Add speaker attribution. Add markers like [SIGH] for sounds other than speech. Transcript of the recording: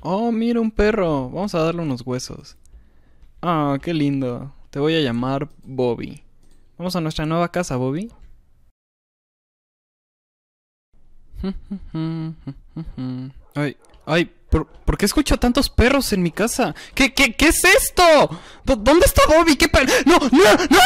Speaker 1: Oh, mira un perro. Vamos a darle unos huesos. Ah, qué lindo. Te voy a llamar Bobby. Vamos a nuestra nueva casa, Bobby.
Speaker 2: [LAUGHS] Ay, ay, ¿por, ¿por qué escucho tantos perros en mi casa? ¿Qué, qué, qué es esto? ¿Dónde está Bobby? ¿Qué perro! no, no!